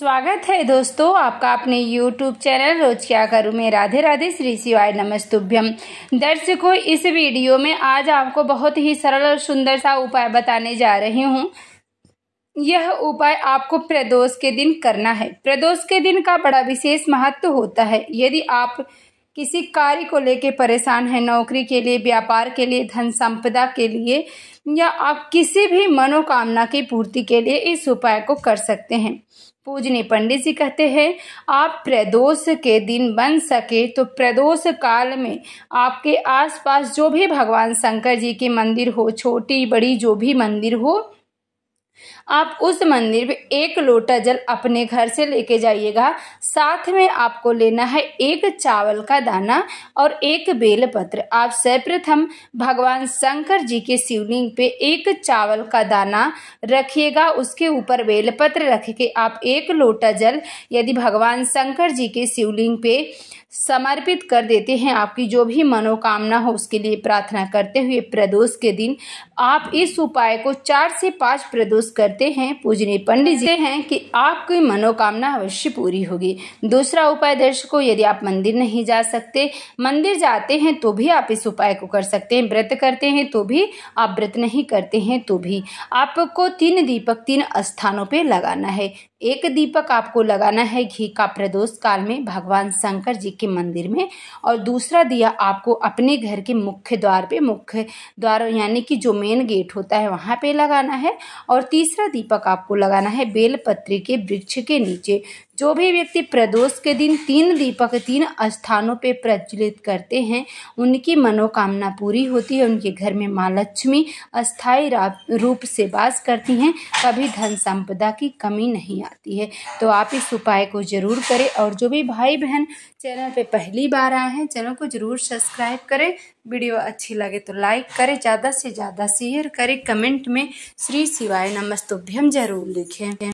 स्वागत है दोस्तों आपका अपने YouTube चैनल रोज क्या करूँ मैं राधे राधे श्री शिवाय नमस्तुभ्यम दर्शकों इस वीडियो में आज आपको बहुत ही सरल और सुंदर सा उपाय बताने जा रही हूँ यह उपाय आपको प्रदोष के दिन करना है प्रदोष के दिन का बड़ा विशेष महत्व होता है यदि आप किसी कार्य को लेकर परेशान है नौकरी के लिए व्यापार के लिए धन संपदा के लिए या आप किसी भी मनोकामना की पूर्ति के लिए इस उपाय को कर सकते हैं पूजनी पंडित जी कहते हैं आप प्रदोष के दिन बन सके तो प्रदोष काल में आपके आसपास जो भी भगवान शंकर जी के मंदिर हो छोटी बड़ी जो भी मंदिर हो आप उस मंदिर में एक लोटा जल अपने घर से लेके जाइएगा साथ में आपको लेना है एक चावल का दाना और एक बेलपत्र आप सर्वप्रथम भगवान शंकर जी के शिवलिंग पे एक चावल का दाना रखिएगा उसके ऊपर बेलपत्र रख के आप एक लोटा जल यदि भगवान शंकर जी के शिवलिंग पे समर्पित कर देते हैं आपकी जो भी मनोकामना हो उसके लिए प्रार्थना करते हुए प्रदोष के दिन आप इस उपाय को चार से पांच प्रदोष करते हैं पूजनीय पंडित जी हैं कि आपकी मनोकामना अवश्य पूरी होगी दूसरा उपाय दर्शकों यदि आप मंदिर नहीं जा सकते मंदिर जाते हैं तो भी आप इस उपाय को कर सकते हैं व्रत करते हैं तो भी आप व्रत नहीं करते हैं तो भी आपको तीन दीपक तीन स्थानों पर लगाना है एक दीपक आपको लगाना है घी का प्रदोष काल में भगवान शंकर जी के मंदिर में और दूसरा दिया आपको अपने घर के मुख्य द्वार पे मुख्य द्वार यानी कि जो मेन गेट होता है वहाँ पे लगाना है और तीसरा दीपक आपको लगाना है बेलपत्री के वृक्ष के नीचे जो भी व्यक्ति प्रदोष के दिन तीन दीपक तीन स्थानों पे प्रज्वलित करते हैं उनकी मनोकामना पूरी होती है उनके घर में माँ लक्ष्मी अस्थायी रूप से वास करती हैं कभी धन संपदा की कमी नहीं आती है तो आप इस उपाय को ज़रूर करें और जो भी भाई बहन चैनल पे पहली बार आए हैं चैनल को ज़रूर सब्सक्राइब करें वीडियो अच्छी लगे तो लाइक करें ज़्यादा से ज़्यादा शेयर करें कमेंट में श्री शिवाय नमस्तुभ्यम जरूर लिखें